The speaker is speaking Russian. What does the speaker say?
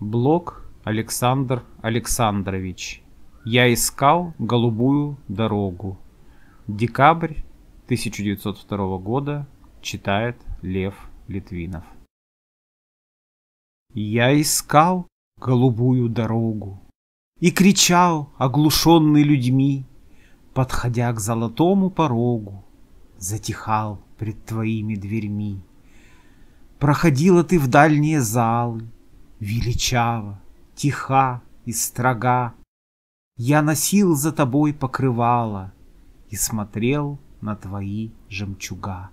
Блок Александр Александрович. Я искал голубую дорогу. Декабрь 1902 года. Читает Лев Литвинов. Я искал голубую дорогу И кричал, оглушенный людьми, Подходя к золотому порогу, Затихал пред твоими дверьми. Проходила ты в дальние залы, величава, тиха и строга. Я носил за тобой покрывало и смотрел на твои жемчуга.